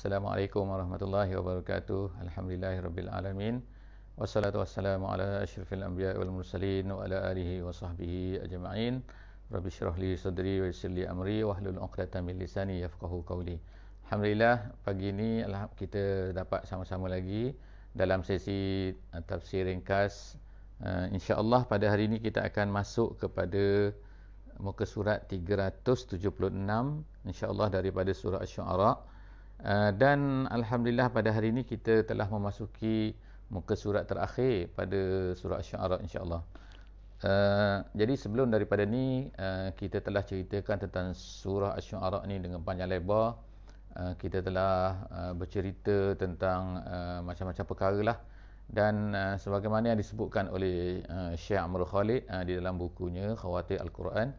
Assalamualaikum warahmatullahi wabarakatuh. Alhamdulillah rabbil alamin. Wassalatu wassalamu ala asyrafil anbiya wal mursalin wa ala alihi wa sahbihi ajma'in. Rabbi syrah sadri wa yassir amri wa hlul uqdatan min lisani yafqahu qawli. Alhamdulillah pagi ini lah kita dapat sama-sama lagi dalam sesi uh, tafsir ringkas. Uh, InsyaAllah pada hari ini kita akan masuk kepada muka surat 376. InsyaAllah daripada surah Asyuk Arak. Eh, dan alhamdulillah pada hari ini kita telah memasuki muka surat terakhir pada surah syuara insyaallah. Uh, jadi sebelum daripada ni uh, kita telah ceritakan tentang surah asy-syu'ara ni dengan panjang lebar. Uh, kita telah uh, bercerita tentang uh, macam-macam perkara lah dan uh, sebagaimana yang disebutkan oleh uh, Syekh Amrul Khalid uh, di dalam bukunya Khawatir Al-Quran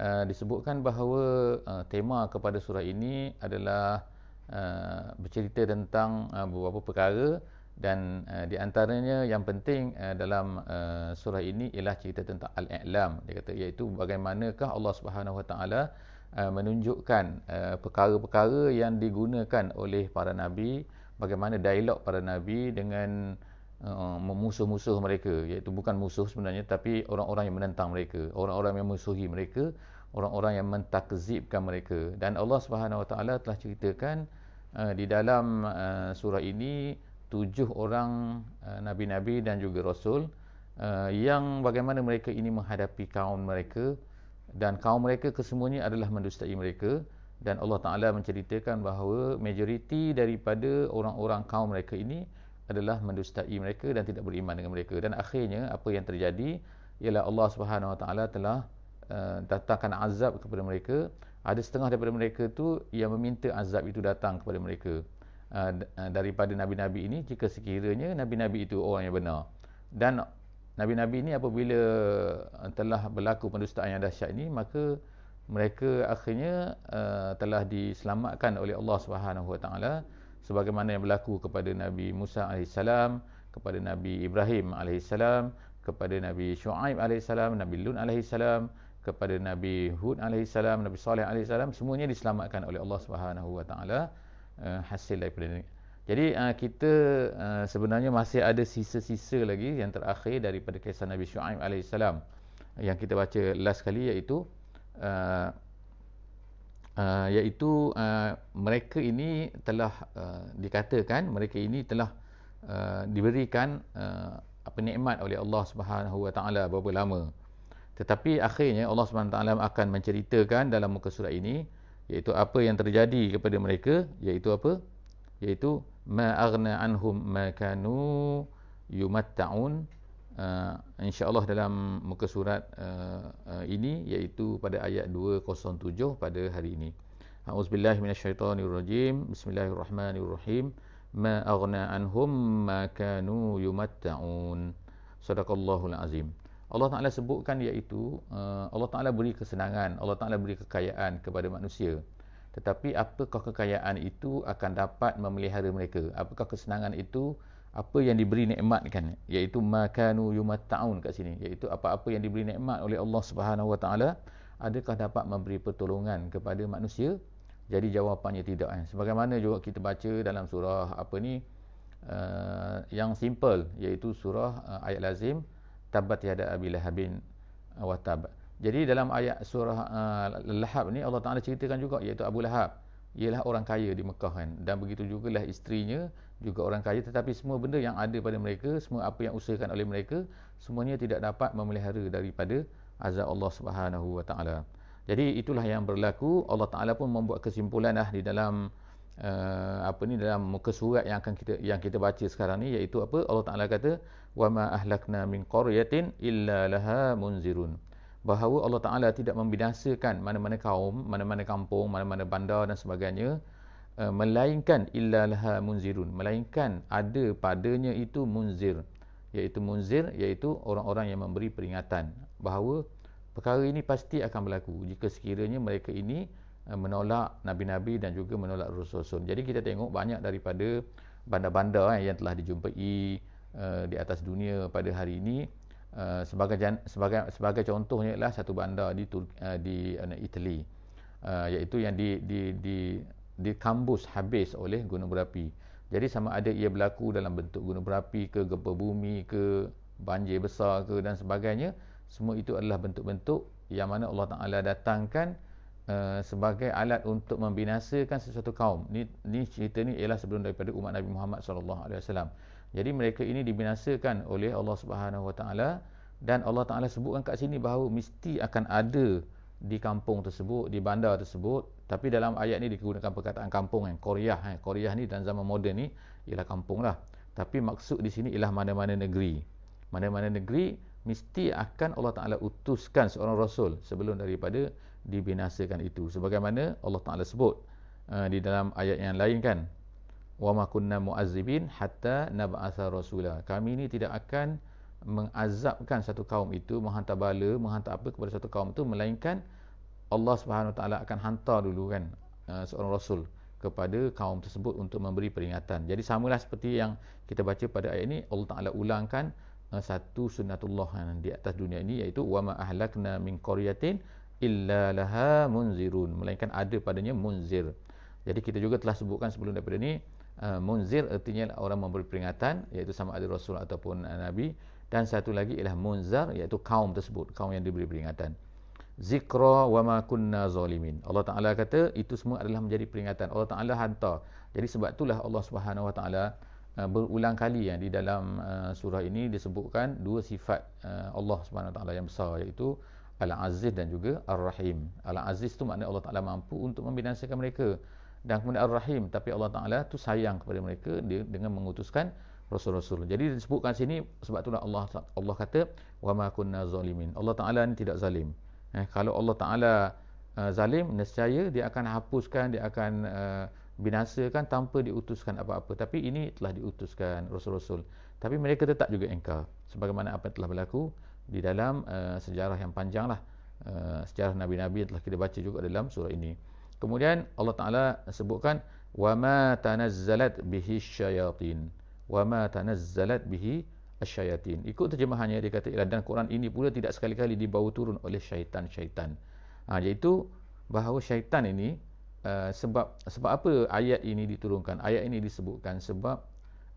uh, disebutkan bahawa uh, tema kepada surah ini adalah Uh, bercerita tentang uh, beberapa perkara dan uh, di antaranya yang penting uh, dalam uh, surah ini ialah cerita tentang al-i'lam dia kata iaitu bagaimanakah Allah Subhanahu Wa Taala uh, menunjukkan uh, perkara-perkara yang digunakan oleh para nabi bagaimana dialog para nabi dengan uh, musuh-musuh mereka iaitu bukan musuh sebenarnya tapi orang-orang yang menentang mereka orang-orang yang musuhi mereka orang-orang yang mentakzibkan mereka dan Allah Subhanahu Wa Taala telah ceritakan uh, di dalam uh, surah ini tujuh orang uh, nabi-nabi dan juga rasul uh, yang bagaimana mereka ini menghadapi kaum mereka dan kaum mereka kesemuanya adalah mendustai mereka dan Allah Taala menceritakan bahawa majoriti daripada orang-orang kaum mereka ini adalah mendustai mereka dan tidak beriman dengan mereka dan akhirnya apa yang terjadi ialah Allah Subhanahu Wa Taala telah Eh, datangkan azab kepada mereka ada setengah daripada mereka tu yang meminta azab itu datang kepada mereka uh, daripada nabi-nabi ini jika sekiranya nabi-nabi itu orang yang benar dan nabi-nabi ini apabila telah berlaku pendustaan yang dahsyat ini maka mereka akhirnya uh, telah diselamatkan oleh Allah Subhanahu Wa Taala sebagaimana yang berlaku kepada Nabi Musa alaihissalam kepada Nabi Ibrahim alaihissalam kepada Nabi Shu'aib alaihissalam Nabi Lun alaihissalam uh, kepada Nabi Hud alaihi salam, Nabi Saleh alaihi salam semuanya diselamatkan oleh Allah Subhanahu wa taala eh, hasil daripada ini. Jadi uh, kita uh, sebenarnya masih ada sisa-sisa lagi yang terakhir daripada kisah Nabi Syuaib alaihi salam yang kita baca last kali iaitu uh, uh, iaitu uh, mereka ini telah uh, dikatakan mereka ini telah uh, diberikan uh, apa nikmat oleh Allah Subhanahu wa taala beberapa lama. Tetapi akhirnya Allah SWT akan menceritakan dalam muka surat ini iaitu apa yang terjadi kepada mereka iaitu apa? iaitu ma aghna anhum ma kanu yumatta'un uh, insyaallah dalam muka surat uh, uh, ini iaitu pada ayat 207 pada hari ini auzubillahi minasyaitonirrajim bismillahirrahmanirrahim ma aghna anhum ma kanu yumatta'un sadaqallahul azim Allah Taala sebutkan iaitu uh, Allah Taala beri kesenangan, Allah Taala beri kekayaan kepada manusia. Tetapi apakah kekayaan itu akan dapat memelihara mereka? Apakah kesenangan itu apa yang diberi nikmat kan iaitu makanu yumattaun kat sini iaitu apa-apa yang diberi nikmat oleh Allah Subhanahu Wa Taala adakah dapat memberi pertolongan kepada manusia jadi jawapannya tidak kan sebagaimana juga kita baca dalam surah apa ni uh, yang simple iaitu surah uh, ayat lazim tabat yada abi lahabin wa tab. Jadi dalam ayat surah Al-Lahab uh, ni Allah Taala ceritakan juga iaitu Abu Lahab ialah orang kaya di Mekah kan dan begitu juga lah isterinya juga orang kaya tetapi semua benda yang ada pada mereka semua apa yang usahakan oleh mereka semuanya tidak dapat memelihara daripada azab Allah Subhanahu wa taala. Jadi itulah yang berlaku Allah Taala pun membuat kesimpulan kesimpulanlah di dalam uh, apa ni dalam muka surat yang akan kita yang kita baca sekarang ni iaitu apa Allah Taala kata wama ahlakna min qaryatin illa laha munzirun bahawa Allah Taala tidak membinasakan mana-mana kaum, mana-mana kampung, mana-mana bandar dan sebagainya eh, melainkan illa laha munzirun melainkan ada padanya itu munzir iaitu munzir iaitu orang-orang yang memberi peringatan bahawa perkara ini pasti akan berlaku jika sekiranya mereka ini eh, menolak nabi-nabi dan juga menolak rasul-rasul. Jadi kita tengok banyak daripada bandar-bandar eh, yang telah dijumpai Eh, di atas dunia pada hari ini uh, sebagai sebagai sebagai contohnya ialah satu bandar di uh, di uh, Itali uh, iaitu yang di di di di di habis oleh gunung berapi. Jadi sama ada ia berlaku dalam bentuk gunung berapi ke gempa bumi ke banjir besar ke dan sebagainya, semua itu adalah bentuk-bentuk yang mana Allah Taala datangkan Uh, sebagai alat untuk membinasakan sesuatu kaum. Ni, ni cerita ni ialah sebelum daripada umat Nabi Muhammad SAW. Jadi mereka ini dibinasakan oleh Allah Subhanahu Wa Taala dan Allah Taala sebutkan kat sini bahawa mesti akan ada di kampung tersebut, di bandar tersebut. Tapi dalam ayat ini digunakan perkataan kampung yang Koriah. Kan? Eh. Koriah ni dan zaman moden ni ialah kampung lah. Tapi maksud di sini ialah mana-mana negeri. Mana-mana negeri mesti akan Allah Ta'ala utuskan seorang Rasul sebelum daripada dibinasakan itu. Sebagaimana Allah Ta'ala sebut uh, di dalam ayat yang lain kan wa ma kunna mu'azzibin hatta nab'atha rasula kami ini tidak akan mengazabkan satu kaum itu menghantar bala menghantar apa kepada satu kaum itu melainkan Allah Subhanahu Wa Taala akan hantar dulu kan uh, seorang rasul kepada kaum tersebut untuk memberi peringatan. Jadi samalah seperti yang kita baca pada ayat ini Allah Taala ulangkan uh, satu sunnatullah di atas dunia ini iaitu wa ma ahlakna min qaryatin illa laha munzirun melainkan ada padanya munzir. Jadi kita juga telah sebutkan sebelum daripada ini Ah, munzir artinya orang memberi peringatan iaitu sama ada rasul ataupun ah, nabi dan satu lagi ialah munzar iaitu kaum tersebut kaum yang diberi peringatan zikra wa ma kunna zalimin Allah Taala kata itu semua adalah menjadi peringatan Allah Taala hantar jadi sebab itulah Allah Subhanahu wa taala ah, berulang kali yang di dalam surah ini disebutkan dua sifat Allah Subhanahu wa taala yang besar iaitu al-aziz dan juga ar-rahim al-aziz tu maknanya Allah Taala mampu untuk membinasakan mereka dan kemudian Ar-Rahim tapi Allah Taala tu sayang kepada mereka dia dengan mengutuskan rasul-rasul. Jadi disebutkan sini sebab itulah Allah Allah kata wa ma kunna zalimin. Allah Taala ni tidak zalim. Eh, kalau Allah Taala uh, zalim nescaya dia akan hapuskan dia akan uh, binasakan tanpa diutuskan apa-apa tapi ini telah diutuskan rasul-rasul tapi mereka tetap juga engkar sebagaimana apa yang telah berlaku di dalam uh, sejarah yang panjanglah uh, sejarah nabi-nabi telah kita baca juga dalam surah ini Kemudian Allah Taala sebutkan wa ma tanazzalat bihi syayatin wa ma tanazzalat bihi syayatin. Ikut terjemahannya dia kata ialah dan Quran ini pula tidak sekali-kali dibawa turun oleh syaitan-syaitan. Ha, iaitu bahawa syaitan ini uh, sebab sebab apa ayat ini diturunkan? Ayat ini disebutkan sebab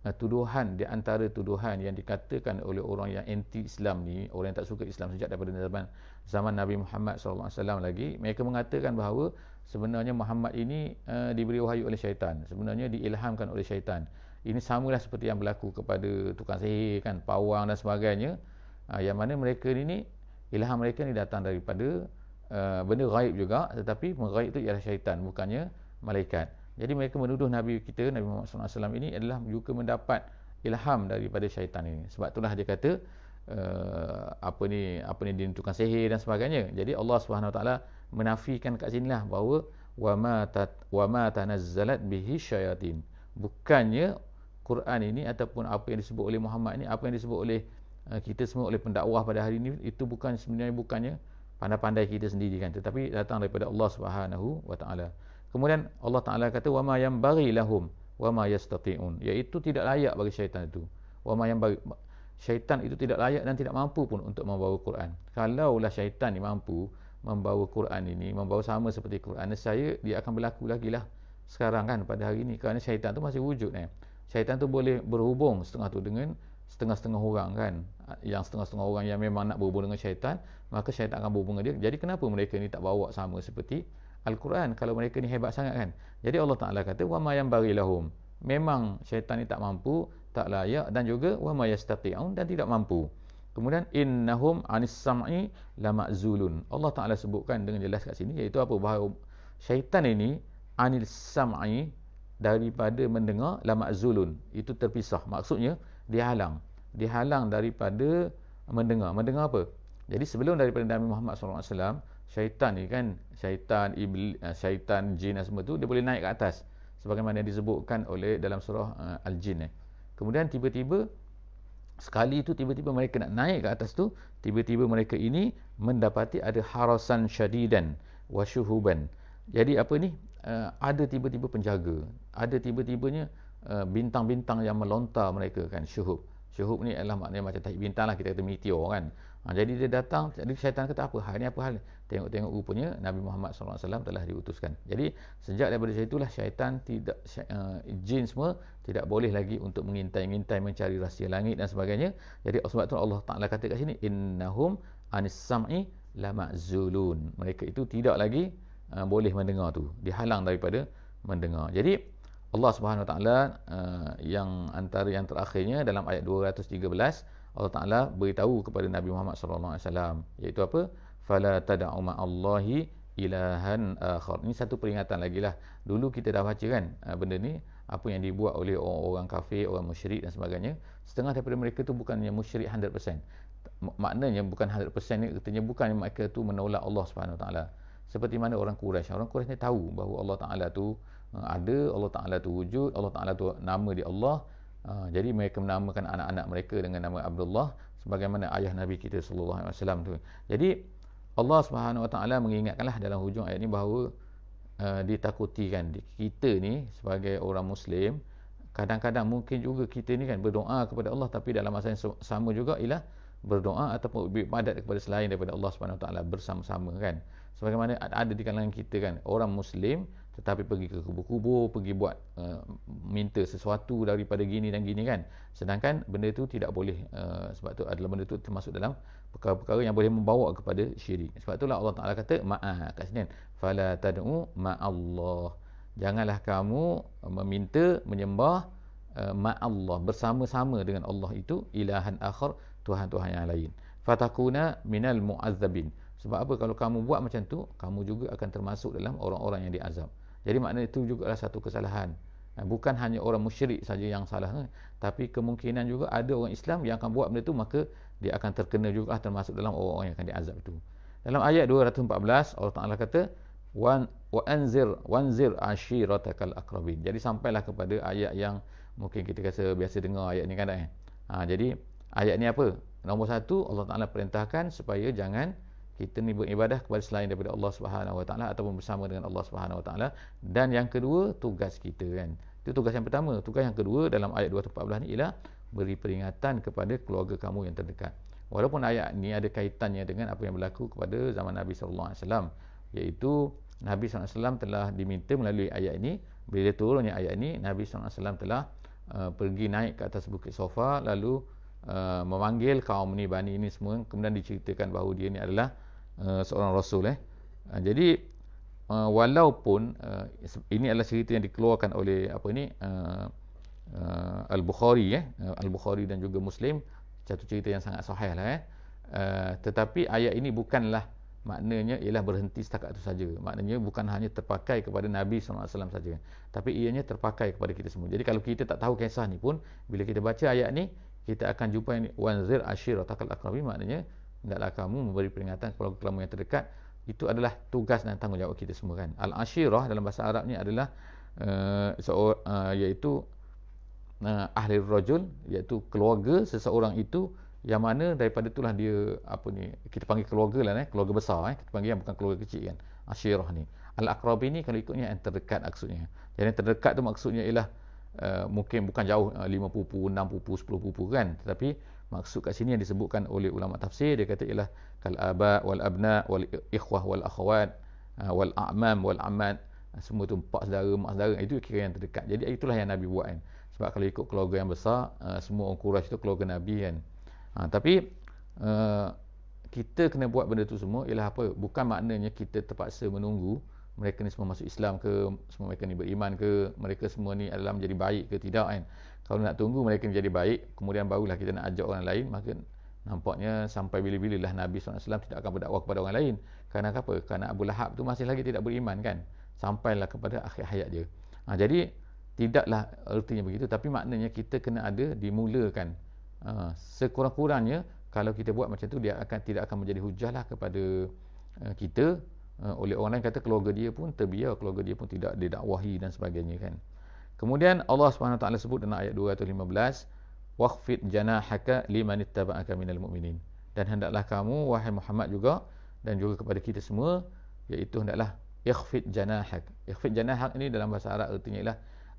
tuduhan di antara tuduhan yang dikatakan oleh orang yang anti Islam ni orang yang tak suka Islam sejak daripada zaman zaman Nabi Muhammad SAW lagi mereka mengatakan bahawa sebenarnya Muhammad ini uh, diberi wahyu oleh syaitan sebenarnya diilhamkan oleh syaitan ini samalah seperti yang berlaku kepada tukang sihir kan pawang dan sebagainya uh, yang mana mereka ini ilham mereka ni datang daripada uh, benda gaib juga tetapi pengaib itu ialah syaitan bukannya malaikat jadi mereka menuduh Nabi kita, Nabi Muhammad SAW ini adalah juga mendapat ilham daripada syaitan ini. Sebab itulah dia kata uh, apa ni apa ni ditentukan sihir dan sebagainya. Jadi Allah Subhanahu taala menafikan kat sinilah bahawa wama tat wama tanazzalat bihi syayatin. Bukannya Quran ini ataupun apa yang disebut oleh Muhammad ini, apa yang disebut oleh uh, kita semua oleh pendakwah pada hari ini itu bukan sebenarnya bukannya pandai-pandai kita sendiri kan tetapi datang daripada Allah Subhanahu wa taala. Kemudian Allah Taala kata wa wama bari lahum wa wama yastatiun iaitu tidak layak bagi syaitan itu. Wama yambari syaitan itu tidak layak dan tidak mampu pun untuk membawa Quran. Kalaulah syaitan ini mampu membawa Quran ini, membawa sama seperti Quran, saya dia akan berlaku lagi lah sekarang kan pada hari ini kerana syaitan tu masih wujud ni. Eh. Syaitan tu boleh berhubung setengah tu dengan setengah-setengah orang kan yang setengah-setengah orang yang memang nak berhubung dengan syaitan maka syaitan akan berhubung dengan dia jadi kenapa mereka ni tak bawa sama seperti Al-Quran kalau mereka ni hebat sangat kan. Jadi Allah Taala kata wa ma yanbaghi lahum. Memang syaitan ni tak mampu, tak layak dan juga wa ma yastati'un dan tidak mampu. Kemudian innahum anis sam'i lamazulun. Allah Taala sebutkan dengan jelas kat sini iaitu apa bahawa syaitan ini anil sam'i daripada mendengar lamazulun. Itu terpisah. Maksudnya dihalang. Dihalang daripada mendengar. Mendengar apa? Jadi sebelum daripada Nabi Muhammad SAW, syaitan ni kan syaitan iblis, eh, syaitan jin dan semua tu dia boleh naik ke atas sebagaimana yang disebutkan oleh dalam surah uh, al-jin eh. kemudian tiba-tiba sekali tu tiba-tiba mereka nak naik ke atas tu tiba-tiba mereka ini mendapati ada harasan syadidan wasyuhuban jadi apa ni uh, ada tiba-tiba penjaga ada tiba-tibanya uh, bintang-bintang yang melontar mereka kan syuhub syuhub ni adalah maknanya macam tahi bintang lah kita kata meteor kan ha, jadi dia datang jadi syaitan kata apa hal ni apa hal ni tengok-tengok rupanya Nabi Muhammad SAW telah diutuskan. Jadi sejak daripada itulah syaitan tidak sy- uh, jin semua tidak boleh lagi untuk mengintai-ngintai mencari rahsia langit dan sebagainya. Jadi sebab tu Allah Taala kata kat sini innahum anissam'i la ma'zulun. Mereka itu tidak lagi uh, boleh mendengar tu. Dihalang daripada mendengar. Jadi Allah Subhanahu Wa Taala eh, yang antara yang terakhirnya dalam ayat 213 Allah Taala beritahu kepada Nabi Muhammad SAW iaitu apa? fala tada'u Allahi ilahan akhar. Ini satu peringatan lagi lah. Dulu kita dah baca kan ah, benda ni, apa yang dibuat oleh orang-orang kafir, orang musyrik dan sebagainya. Setengah daripada mereka tu bukan yang musyrik 100%. Maknanya bukan 100% ni, katanya bukan mereka tu menolak Allah Taala. Seperti mana orang Quraisy. Orang Quraisy ni tahu bahawa Allah Ta'ala tu ah, ada, Allah Ta'ala tu wujud, Allah Ta'ala tu nama di Allah. Ah, jadi mereka menamakan anak-anak mereka dengan nama Abdullah. Sebagaimana ayah Nabi kita Alaihi Wasallam tu. Jadi, Allah Subhanahu Wa Taala mengingatkanlah dalam hujung ayat ini bahawa uh, ditakuti kan kita ni sebagai orang muslim kadang-kadang mungkin juga kita ni kan berdoa kepada Allah tapi dalam masa yang sama juga ialah berdoa ataupun beribadat kepada selain daripada Allah Subhanahu Wa Taala bersama-sama kan sebagaimana ada di kalangan kita kan orang muslim tetapi pergi ke kubur-kubur pergi buat uh, minta sesuatu daripada gini dan gini kan sedangkan benda itu tidak boleh uh, sebab tu adalah benda itu termasuk dalam perkara-perkara yang boleh membawa kepada syirik. Sebab itulah Allah Taala kata ma'a kat sini. Fala tad'u ma'allah. Janganlah kamu meminta menyembah uh, ma'allah bersama-sama dengan Allah itu ilahan akhar tuhan-tuhan yang lain. Fatakuna minal mu'azzabin. Sebab apa kalau kamu buat macam tu, kamu juga akan termasuk dalam orang-orang yang diazab. Jadi makna itu juga adalah satu kesalahan. Eh, bukan hanya orang musyrik saja yang salah, eh, tapi kemungkinan juga ada orang Islam yang akan buat benda tu maka dia akan terkena juga ah, termasuk dalam orang-orang yang akan diazab itu. Dalam ayat 214 Allah Taala kata wan wa anzir wanzir ashiratakal aqrabin. Jadi sampailah kepada ayat yang mungkin kita rasa biasa dengar ayat ni kan. Eh? Ha, jadi ayat ni apa? Nombor satu Allah Taala perintahkan supaya jangan kita ni beribadah kepada selain daripada Allah Subhanahu Wa Taala ataupun bersama dengan Allah Subhanahu Wa Taala dan yang kedua tugas kita kan. Itu tugas yang pertama. Tugas yang kedua dalam ayat 214 ni ialah beri peringatan kepada keluarga kamu yang terdekat. Walaupun ayat ni ada kaitannya dengan apa yang berlaku kepada zaman Nabi saw, alaihi iaitu Nabi saw telah diminta melalui ayat ini bila turunnya ayat ini Nabi saw telah uh, pergi naik ke atas bukit Sofa lalu uh, memanggil kaum ni bani ini semua kemudian diceritakan bahawa dia ini adalah uh, seorang rasul eh. Uh, jadi uh, walaupun uh, ini adalah cerita yang dikeluarkan oleh apa ni uh, uh, Al-Bukhari eh ah, Al-Bukhari dan juga Muslim satu cerita yang sangat sahih lah eh uh, tetapi ayat ini bukanlah maknanya ialah berhenti setakat itu saja maknanya bukan hanya terpakai kepada Nabi SAW saja tapi ianya terpakai kepada kita semua jadi kalau kita tak tahu kisah ni pun bila kita baca ayat ni kita akan jumpa yang wanzir ashir atakal akrabi maknanya hendaklah kamu memberi peringatan kepada kelamu yang terdekat itu adalah tugas dan tanggungjawab kita semua kan al ashirah dalam bahasa Arabnya adalah uh, seorang uh, iaitu uh, ahli rojul, iaitu keluarga seseorang itu yang mana daripada itulah dia apa ni kita panggil keluarga lah eh keluarga besar eh kita panggil yang bukan keluarga kecil kan asyirah ni al-aqrab ini kalau ikutnya yang terdekat maksudnya jadi yang terdekat tu maksudnya ialah uh, mungkin bukan jauh uh, 5 pupu 6 pupu 10 pupu kan tetapi maksud kat sini yang disebutkan oleh ulama tafsir dia kata ialah kal aba wal abna wal ikhwah wal akhwat eh, wal a'mam wal amat semua tu empat saudara mak saudara itu kira yang terdekat jadi itulah yang nabi buat kan eh sebab kalau ikut keluarga yang besar uh, semua orang Quraisy tu keluarga Nabi kan ha, tapi uh, kita kena buat benda tu semua ialah apa bukan maknanya kita terpaksa menunggu mereka ni semua masuk Islam ke semua mereka ni beriman ke mereka semua ni adalah menjadi baik ke tidak kan kalau nak tunggu mereka ni jadi baik kemudian barulah kita nak ajak orang lain maka nampaknya sampai bila-bila lah Nabi SAW tidak akan berdakwah kepada orang lain kerana apa kerana Abu Lahab tu masih lagi tidak beriman kan sampailah kepada akhir hayat dia ha, jadi tidaklah ertinya begitu tapi maknanya kita kena ada dimulakan uh, sekurang-kurangnya kalau kita buat macam tu dia akan tidak akan menjadi hujah lah kepada uh, kita uh, oleh orang lain kata keluarga dia pun terbiar keluarga dia pun tidak didakwahi dan sebagainya kan kemudian Allah SWT sebut dalam ayat 215 wakfid janahaka limanittaba'aka minal mu'minin dan hendaklah kamu wahai Muhammad juga dan juga kepada kita semua iaitu hendaklah ikhfid janahak ikhfid janahak ini dalam bahasa Arab artinya ialah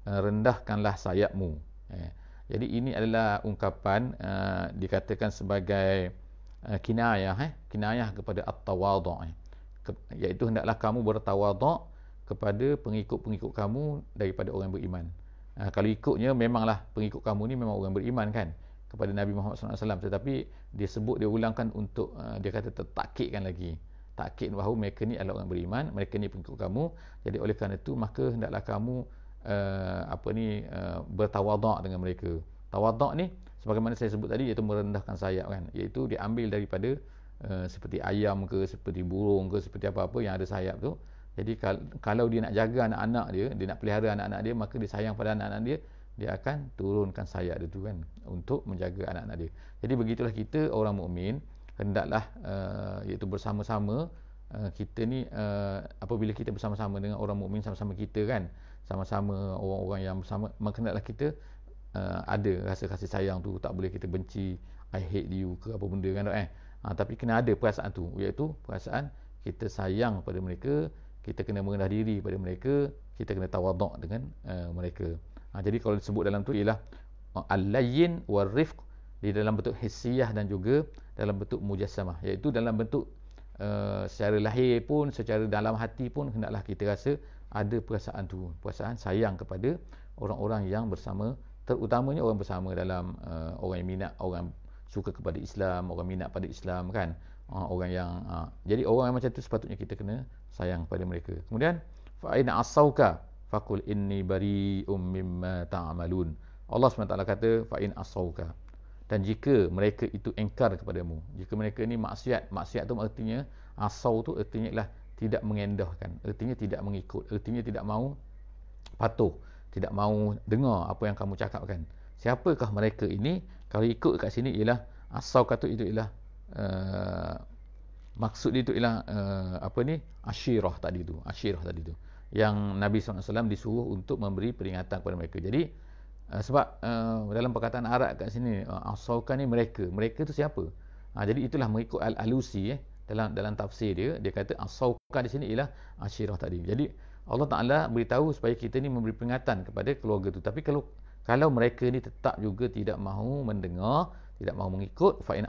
Eh, rendahkanlah sayapmu. Eh, jadi ini adalah ungkapan uh, dikatakan sebagai uh, kinayah eh, kinayah kepada at-tawadhu' eh. Ke, iaitu hendaklah kamu bertawadhu' kepada pengikut-pengikut kamu daripada orang beriman. Uh, kalau ikutnya memanglah pengikut kamu ni memang orang beriman kan kepada Nabi Muhammad sallallahu alaihi wasallam tetapi dia sebut dia ulangkan untuk uh, dia kata tertakikkan lagi takkid bahawa mereka ni adalah orang beriman mereka ni pengikut kamu jadi oleh kerana itu maka hendaklah kamu uh, apa ni uh, bertawaduk dengan mereka. Tawaduk ni sebagaimana saya sebut tadi iaitu merendahkan sayap kan. Iaitu diambil daripada uh, seperti ayam ke seperti burung ke seperti apa-apa yang ada sayap tu. Jadi kalau dia nak jaga anak-anak dia, dia nak pelihara anak-anak dia, maka dia sayang pada anak-anak dia, dia akan turunkan sayap dia tu kan untuk menjaga anak-anak dia. Jadi begitulah kita orang mukmin hendaklah uh, iaitu bersama-sama uh, kita ni uh, apabila kita bersama-sama dengan orang mukmin sama-sama kita kan uh, sama-sama orang-orang yang bersama mengenallah kita uh, ada rasa kasih sayang tu tak boleh kita benci I hate you ke apa benda kan eh ha, tapi kena ada perasaan tu iaitu perasaan kita sayang pada mereka kita kena mengenal diri pada mereka kita kena tawaduk dengan uh, mereka ha, jadi kalau disebut dalam tu ialah uh, al-layin wal-rifq di dalam bentuk hissiyah dan juga dalam bentuk mujassamah iaitu dalam bentuk uh, secara lahir pun secara dalam hati pun hendaklah kita rasa ada perasaan tu perasaan sayang kepada orang-orang yang bersama terutamanya orang bersama dalam uh, orang yang minat orang suka kepada Islam orang minat pada Islam kan uh, orang yang uh, jadi orang yang macam tu sepatutnya kita kena sayang pada mereka kemudian fa'ina asauka faqul inni bari'um mimma ta'malun Allah SWT kata fa'in asauka dan jika mereka itu engkar kepadamu jika mereka ini maksiat maksiat tu artinya asau tu artinya ialah tidak mengendahkan artinya tidak mengikut artinya tidak mau patuh tidak mau dengar apa yang kamu cakapkan siapakah mereka ini kalau ikut kat sini ialah asau kata itu ialah uh, maksud itu ialah uh, apa ni asyirah tadi tu asyirah tadi tu yang Nabi SAW disuruh untuk memberi peringatan kepada mereka jadi Eh, sebab uh, dalam perkataan Arab kat sini uh, eh, asauka ni mereka mereka tu siapa uh, jadi itulah mengikut al alusi eh dalam dalam tafsir dia dia kata asauka di sini ialah asyirah tadi jadi Allah Taala beritahu supaya kita ni memberi peringatan kepada keluarga tu tapi kalau kalau mereka ni tetap juga tidak mahu mendengar tidak mahu mengikut fa in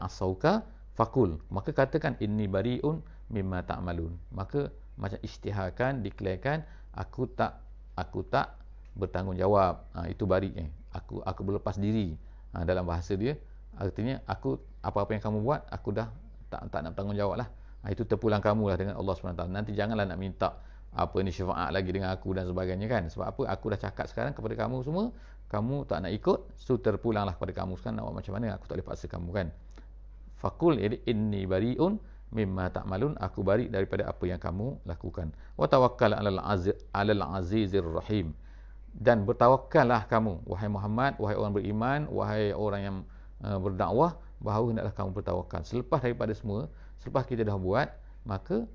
fakul maka katakan inni bariun mimma ta'malun maka macam istiharkan diklaimkan aku tak aku tak bertanggungjawab ha, itu bari eh aku aku berlepas diri ha, dalam bahasa dia artinya aku apa-apa yang kamu buat aku dah tak tak nak bertanggungjawab lah ha, itu terpulang kamu lah dengan Allah SWT nanti janganlah nak minta apa ni syafaat lagi dengan aku dan sebagainya kan sebab apa aku dah cakap sekarang kepada kamu semua kamu tak nak ikut so terpulang lah kepada kamu sekarang nak macam mana aku tak boleh paksa kamu kan fakul ini, inni bari'un mimma ta'malun aku bari daripada apa yang kamu lakukan wa tawakkal alal aziz alal azizir rahim dan bertawakkanlah kamu wahai Muhammad wahai orang beriman wahai orang yang uh, berdakwah bahawa hendaklah kamu bertawakkan. selepas daripada semua selepas kita dah buat maka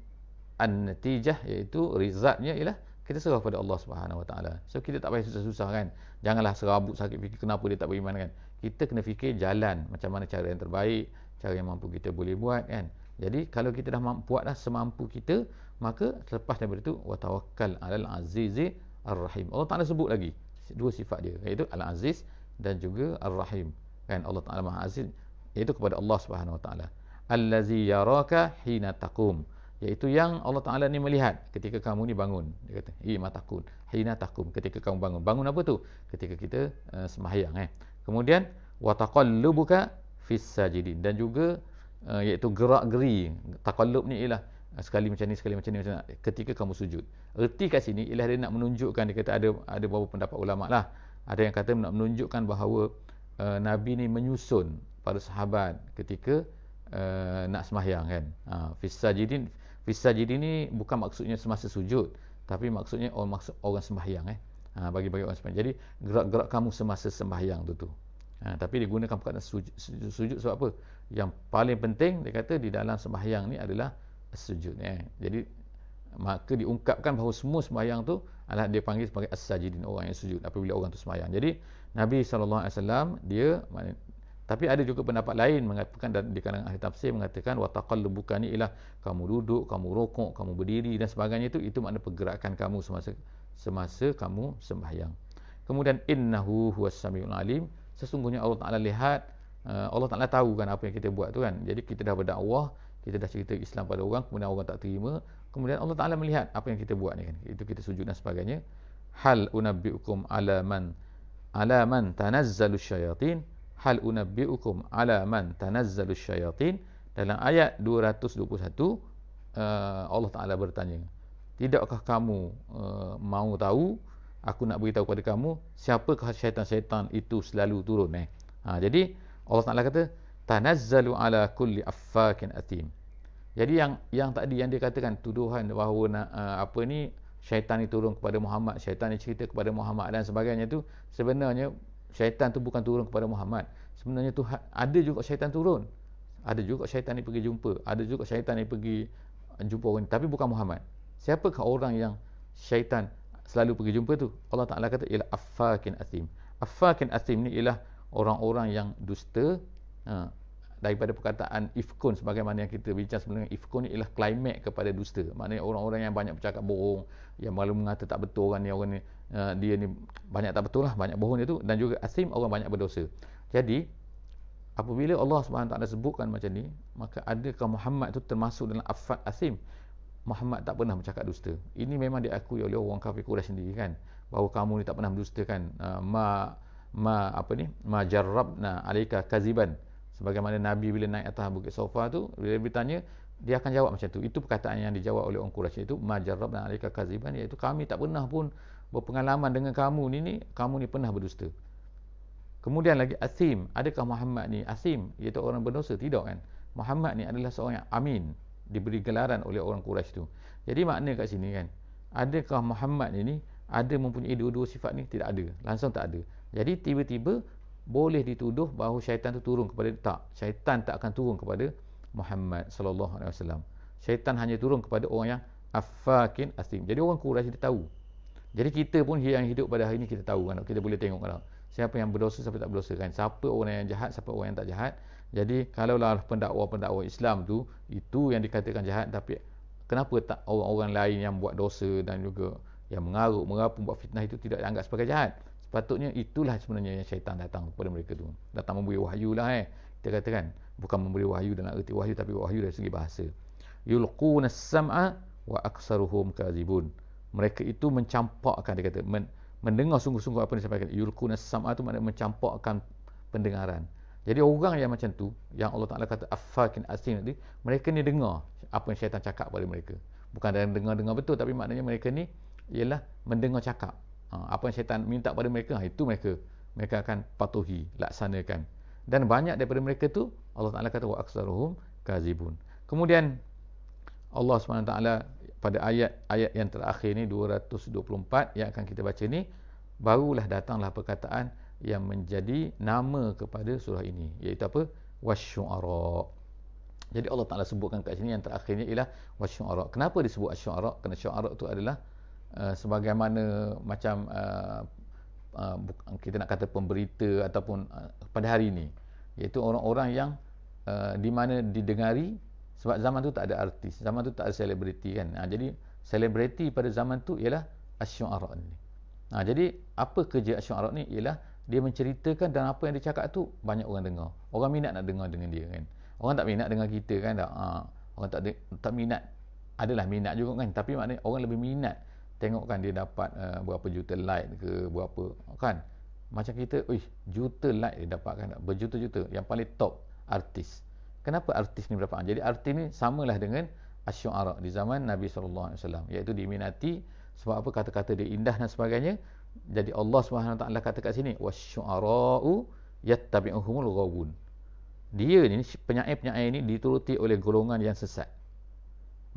an-natijah iaitu rezatnya ialah kita serah pada Allah Subhanahu Wa Taala. So kita tak payah susah-susah kan. Janganlah serabut sakit fikir kenapa dia tak beriman kan. Kita kena fikir jalan macam mana cara yang terbaik, cara yang mampu kita boleh buat kan. Jadi kalau kita dah mampu buatlah semampu kita, maka selepas daripada itu wa tawakkal 'alal azizi Ar-Rahim. Allah Taala sebut lagi dua sifat dia iaitu Al-Aziz dan juga Ar-Rahim. Kan Allah Taala Maha Aziz iaitu kepada Allah Subhanahu Wa Taala. Allazi yaraka hina taqum iaitu yang Allah Taala ni melihat ketika kamu ni bangun. Dia kata, "I matakun hina taqum." Ketika kamu bangun. Bangun apa tu? Ketika kita uh, sembahyang eh. Kemudian wa taqallubuka fis sajidin dan juga uh, iaitu gerak-geri. Taqallub ni ialah Ah, sekali macam ni sekali macam ni macam ni ketika kamu sujud erti kat sini ialah dia nak menunjukkan dia kata ada ada beberapa pendapat ulama lah ada yang kata nak menunjukkan bahawa uh, nabi ni menyusun para sahabat ketika uh, nak sembahyang. kan ha, fisajidin fisajidin ni bukan maksudnya semasa sujud tapi maksudnya orang maksud orang sembahyang eh ha, bagi bagi orang sembahyang jadi gerak-gerak kamu semasa sembahyang tu tu ha, tapi digunakan perkataan sujud, sujud, sujud sebab apa yang paling penting dia kata di dalam sembahyang ni adalah as-sujud ya. Eh. jadi maka diungkapkan bahawa semua sembahyang tu adalah dia panggil sebagai as-sajidin orang yang sujud apabila orang tu sembahyang jadi Nabi SAW dia tapi ada juga pendapat lain mengatakan dan di kalangan ahli tafsir mengatakan wa taqallubuka ialah kamu duduk, kamu rokok, kamu berdiri dan sebagainya itu itu makna pergerakan kamu semasa semasa kamu sembahyang. Kemudian innahu huwas samiul alim, sesungguhnya Allah Taala lihat eh, Allah Taala tahu kan apa yang kita buat tu kan. Jadi kita dah berdakwah, kita dah cerita Islam pada orang kemudian orang tak terima kemudian Allah Taala melihat apa yang kita buat ni kan itu kita sujud dan sebagainya hal unabbiukum ala man ala man tanazzalu syayatin hal unabbiukum ala man tanazzalu syayatin dalam ayat 221 eh, Allah Taala bertanya tidakkah kamu eh, mau tahu aku nak beritahu kepada kamu siapakah syaitan-syaitan itu selalu turun eh ha, jadi Allah Taala kata tanazzalu ala kulli affakin atim. Jadi yang yang tadi yang dikatakan tuduhan bahawa uh, apa ni syaitan ni turun kepada Muhammad, syaitan ni cerita kepada Muhammad dan sebagainya tu sebenarnya syaitan tu bukan turun kepada Muhammad. Sebenarnya tu ha, ada juga syaitan turun. Ada juga syaitan ni pergi jumpa, ada juga syaitan ni pergi uh, jumpa orang ni. tapi bukan Muhammad. Siapakah orang yang syaitan selalu pergi jumpa tu? Allah Taala kata ila affakin atim. Affakin atim ni ialah orang-orang yang dusta, Ha. daripada perkataan ifkun sebagaimana yang kita bincang sebelum ifkun ni ialah klimat kepada dusta maknanya orang-orang yang banyak bercakap bohong yang malu mengata tak betul orang ni orang ni uh, dia ni banyak tak betul lah banyak bohong dia tu dan juga asim orang banyak berdosa jadi apabila Allah SWT sebutkan macam ni maka adakah Muhammad tu termasuk dalam afad asim Muhammad tak pernah bercakap dusta ini memang diakui oleh orang kafir Quraisy sendiri kan bahawa kamu ni tak pernah mendustakan uh, ma ma apa ni ma na alika kaziban sebagaimana Nabi bila naik atas bukit Sofa tu bila ditanya dia akan jawab macam tu itu perkataan yang dijawab oleh orang Quraisy itu majarab dan alika kaziban iaitu kami tak pernah pun berpengalaman dengan kamu ni ni kamu ni pernah berdusta kemudian lagi asim adakah Muhammad ni asim iaitu orang berdosa tidak kan Muhammad ni adalah seorang yang amin diberi gelaran oleh orang Quraisy tu jadi makna kat sini kan adakah Muhammad ni ni ada mempunyai dua-dua sifat ni tidak ada langsung tak ada jadi tiba-tiba boleh dituduh bahawa syaitan itu turun kepada tak syaitan tak akan turun kepada Muhammad sallallahu alaihi wasallam syaitan hanya turun kepada orang yang afakin asim jadi orang Quraisy dia tahu jadi kita pun yang hidup pada hari ini kita tahu kan kita boleh tengok kan siapa yang berdosa siapa tak berdosa kan siapa orang yang jahat siapa orang yang tak jahat jadi kalau lah pendakwa-pendakwa Islam tu itu yang dikatakan jahat tapi kenapa tak orang-orang lain yang buat dosa dan juga yang mengaruk merapu buat fitnah itu tidak dianggap sebagai jahat Patutnya itulah sebenarnya yang syaitan datang kepada mereka tu. Datang memberi wahyu lah eh. Kita katakan bukan memberi wahyu dalam erti wahyu tapi wahyu dari segi bahasa. Yulquna sam'a wa aksaruhum kazibun. Mereka itu mencampakkan dia kata men, mendengar sungguh-sungguh apa yang disampaikan. Yulquna sam'a tu maknanya mencampakkan pendengaran. Jadi orang yang macam tu yang Allah Taala kata afakin asin tadi, mereka ni dengar apa yang syaitan cakap pada mereka. Bukan dalam dengar-dengar betul tapi maknanya mereka ni ialah mendengar cakap. Ha, apa yang syaitan minta pada mereka ha, itu mereka mereka akan patuhi laksanakan dan banyak daripada mereka tu Allah Taala kata wa aktsaruhum kazibun kemudian Allah SWT pada ayat ayat yang terakhir ini 224 yang akan kita baca ni barulah datanglah perkataan yang menjadi nama kepada surah ini iaitu apa wasyuara jadi Allah Taala sebutkan kat sini yang terakhirnya ialah wasyuara kenapa disebut asyuara kerana syuara itu adalah Uh, sebagaimana macam uh, uh, uh, kita nak kata pemberita ataupun uh, pada hari ini iaitu orang-orang yang uh, di mana didengari sebab zaman tu tak ada artis zaman tu tak ada selebriti kan ha, jadi selebriti pada zaman tu ialah asy-syu'ara ni ha, jadi apa kerja asy-syu'ara ni ialah dia menceritakan dan apa yang dia cakap tu banyak orang dengar orang minat nak dengar dengan dia kan orang tak minat dengar kita kan tak ha, orang tak tak minat adalah minat juga kan tapi maknanya orang lebih minat tengokkan dia dapat uh, berapa juta like ke berapa kan macam kita uish juta like dia dapatkan berjuta-juta yang paling top artis kenapa artis ni berapa jadi artis ni samalah dengan asy'ara di zaman Nabi sallallahu alaihi wasallam iaitu diminati sebab apa kata-kata dia indah dan sebagainya jadi Allah Subhanahu taala kata kat sini wasy'ara'u yattabi'uhumul ghawun dia ni penyair-penyair ini dituruti oleh golongan yang sesat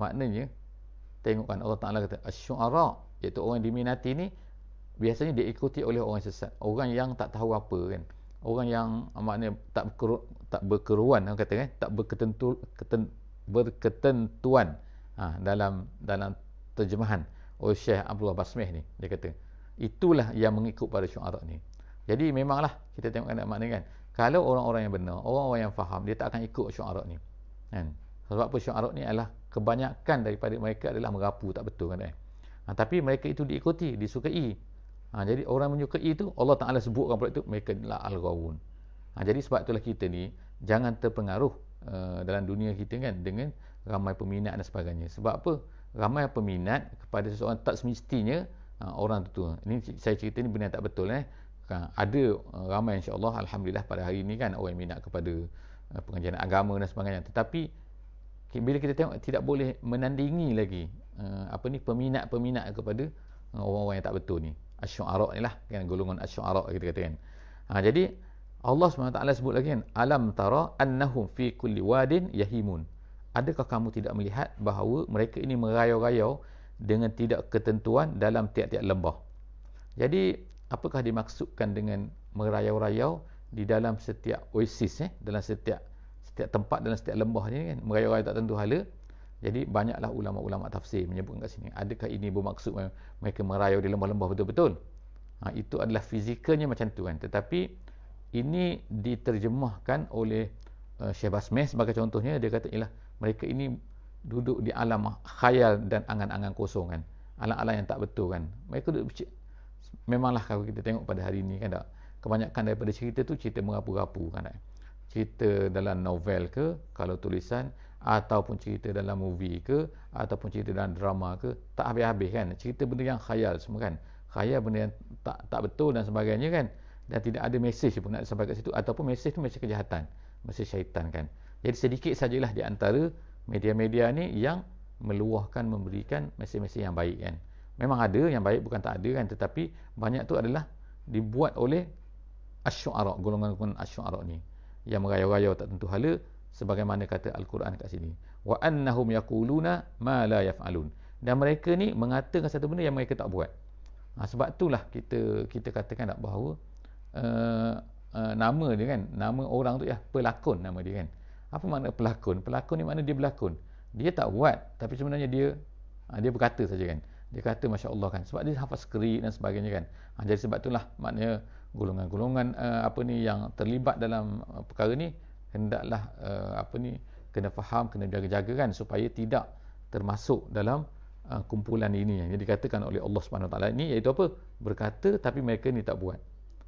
maknanya tengokkan Allah Ta'ala kata asyuara iaitu orang yang diminati ni biasanya diikuti oleh orang sesat orang yang tak tahu apa kan orang yang maknanya tak berkeru, tak berkeruan orang kata kan tak berketentu keten, berketentuan ha, dalam dalam terjemahan oleh Syekh Abdullah Basmeh ni dia kata itulah yang mengikut pada syuara ni jadi memanglah kita tengok kan maknanya kan kalau orang-orang yang benar orang-orang yang faham dia tak akan ikut syuara ni kan sebab apa syuara ni adalah kebanyakan daripada mereka adalah merapu tak betul kan eh ha, tapi mereka itu diikuti disukai ha, jadi orang menyukai itu Allah Ta'ala sebutkan pada itu mereka adalah Al-Rawun ha, jadi sebab itulah kita ni jangan terpengaruh uh, dalam dunia kita kan dengan ramai peminat dan sebagainya sebab apa ramai peminat kepada seseorang tak semestinya ha, orang itu ini saya cerita ni benar tak betul eh ha, ada uh, ramai Allah Alhamdulillah pada hari ini kan orang minat kepada uh, pengajian agama dan sebagainya tetapi okay, bila kita tengok tidak boleh menandingi lagi uh, apa ni peminat-peminat kepada uh, orang-orang yang tak betul ni asy'ara ni lah kan golongan asy'ara kita kata kan ha, jadi Allah SWT sebut lagi kan alam tara annahum fi kulli wadin yahimun adakah kamu tidak melihat bahawa mereka ini merayau-rayau dengan tidak ketentuan dalam tiap-tiap lembah jadi apakah dimaksudkan dengan merayau-rayau di dalam setiap oasis eh dalam setiap setiap tempat dalam setiap lembah ni kan merayu-rayu tak tentu hala jadi banyaklah ulama-ulama tafsir menyebutkan kat sini adakah ini bermaksud mereka merayu di lembah-lembah betul-betul ha, itu adalah fizikalnya macam tu kan tetapi ini diterjemahkan oleh uh, Syekh Basmeh sebagai contohnya dia kata ialah mereka ini duduk di alam khayal dan angan-angan kosong kan alam-alam yang tak betul kan mereka duduk memanglah kalau kita tengok pada hari ini kan tak kebanyakan daripada cerita tu cerita merapu-rapu kan tak? cerita dalam novel ke, kalau tulisan, ataupun cerita dalam movie ke, ataupun cerita dalam drama ke, tak habis-habis kan. Cerita benda yang khayal semua kan. Khayal benda yang tak, tak betul dan sebagainya kan. Dan tidak ada mesej pun nak sampai kat situ. Ataupun mesej tu mesej kejahatan. Mesej syaitan kan. Jadi sedikit sajalah di antara media-media ni yang meluahkan memberikan mesej-mesej yang baik kan. Memang ada yang baik bukan tak ada kan. Tetapi banyak tu adalah dibuat oleh asyuarak, golongan-golongan asyuarak ni yang merayau-rayau tak tentu hala sebagaimana kata al-Quran kat sini wa annahum yaquluna ma la yafalun dan mereka ni mengatakan satu benda yang mereka tak buat ha, sebab itulah kita kita katakan tak bahawa uh, uh, nama dia kan nama orang tu ya pelakon nama dia kan apa makna pelakon pelakon ni makna dia berlakon dia tak buat tapi sebenarnya dia ha, dia berkata saja kan dia kata masya-Allah kan sebab dia hafaz skrip dan sebagainya kan ha, jadi sebab itulah maknanya golongan-golongan uh, apa ni yang terlibat dalam uh, perkara ni hendaklah uh, apa ni kena faham kena jaga-jaga kan supaya tidak termasuk dalam uh, kumpulan ini yang dikatakan oleh Allah Subhanahu taala ini iaitu apa berkata tapi mereka ni tak buat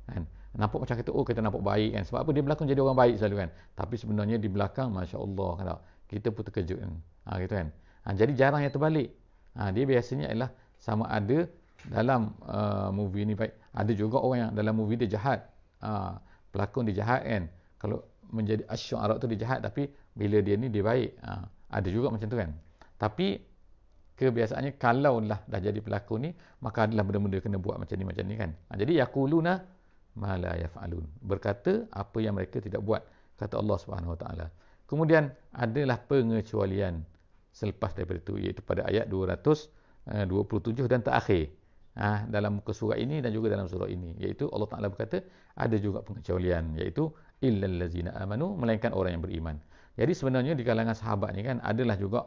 kan nampak macam kata oh kita nampak baik kan sebab apa dia belakang jadi orang baik selalu kan tapi sebenarnya di belakang masya-Allah kan kita pun terkejut kan ha, gitu kan ha, jadi jarang yang terbalik ha, dia biasanya ialah sama ada dalam uh, movie ni baik ada juga orang yang dalam movie dia jahat uh, pelakon dia jahat kan kalau menjadi asyik arak tu dia jahat tapi bila dia ni dia baik uh, ada juga macam tu kan tapi kebiasaannya kalau lah dah jadi pelakon ni maka adalah benda-benda kena buat macam ni macam ni kan uh, jadi yakuluna mala yafalun berkata apa yang mereka tidak buat kata Allah Subhanahu Wa Taala kemudian adalah pengecualian selepas daripada itu iaitu pada ayat 227 eh, dan terakhir ha, dalam muka surat ini dan juga dalam surat ini iaitu Allah Taala berkata ada juga pengecualian iaitu illal lazina amanu melainkan orang yang beriman. Jadi sebenarnya di kalangan sahabat ni kan adalah juga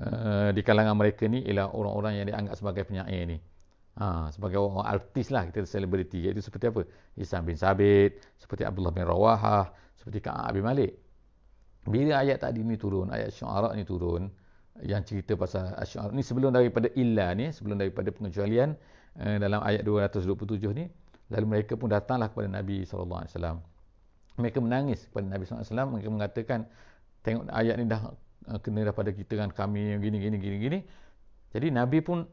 uh, di kalangan mereka ni ialah orang-orang yang dianggap sebagai penyair ni. Ha, sebagai orang, -orang artis lah kita selebriti iaitu seperti apa? Isam bin Sabit, seperti Abdullah bin Rawaha, seperti Ka'ab bin Malik. Bila ayat tadi ni turun, ayat syuara ni turun, yang cerita pasal asy'ar ni sebelum daripada illa ni sebelum daripada pengecualian Eh, dalam ayat 227 ni lalu mereka pun datanglah kepada Nabi sallallahu alaihi wasallam mereka menangis kepada Nabi sallallahu alaihi wasallam mereka mengatakan tengok ayat ni dah eh, kena dah pada kita kan kami yang gini gini gini gini jadi Nabi pun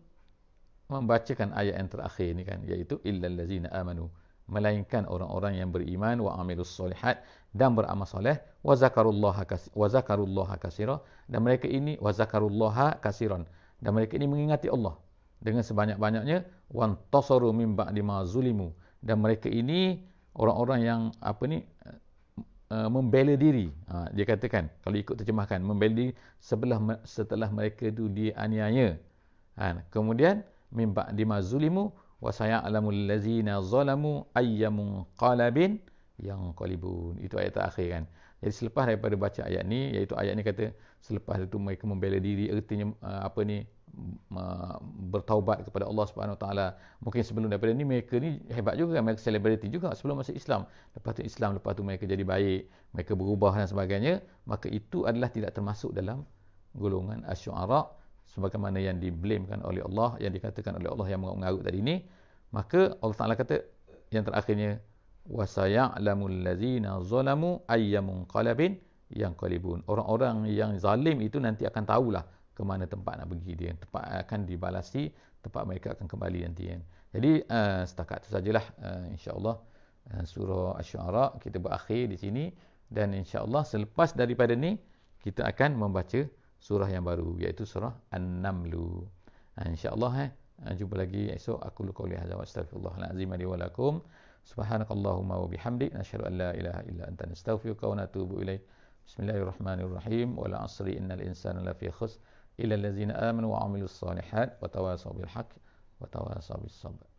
membacakan ayat yang terakhir ni kan iaitu illal ladzina amanu melainkan orang-orang yang beriman wa amilus solihat dan beramal soleh wa zakarullaha wa zakarullaha kasira dan mereka ini wa zakarullaha kasiran dan mereka ini mengingati Allah dengan sebanyak-banyaknya wantasaru min ba'di ma zulimu dan mereka ini orang-orang yang apa ni uh, membela diri ha, dia katakan kalau ikut terjemahkan membela diri sebelah setelah mereka itu dianiaya ha, kemudian min ba'di ma zulimu wa saya'lamu allazina zalamu ayyamun qalabin yang qalibun itu ayat terakhir kan jadi selepas daripada baca ayat ni iaitu ayat ni kata selepas itu mereka membela diri ertinya uh, eh, apa ni bertaubat kepada Allah Subhanahu taala. Mungkin sebelum daripada ini mereka ni hebat juga mereka selebriti juga sebelum masuk Islam. Lepas tu Islam lepas tu mereka jadi baik, mereka berubah dan sebagainya, maka itu adalah tidak termasuk dalam golongan asy'ara sebagaimana yang diblamekan oleh Allah yang dikatakan oleh Allah yang mengarut tadi ni maka Allah Taala kata yang terakhirnya wasaya'lamul ladzina zalamu ayyamun qalabin yang qalibun orang-orang yang zalim itu nanti akan tahulah ke mana tempat nak pergi dia tempat akan dibalasi tempat mereka akan kembali nanti kan jadi uh, setakat tu sajalah uh, insyaallah uh, surah asy-syu'ara kita berakhir di sini dan insyaallah selepas daripada ni kita akan membaca surah yang baru iaitu surah an namlu uh, insyaallah eh jumpa lagi esok aku qouli hadza wa astaghfirullahalazim li wa lakum subhanakallahumma wa bihamdika asyhadu an la ilaha illa anta astaghfiruka wa atubu ilaik بسم الله الرحمن الرحيم والعصر إن الإنسان إلى الذين آمنوا وعملوا الصالحات وتواصوا بالحق وتواصوا بالصبر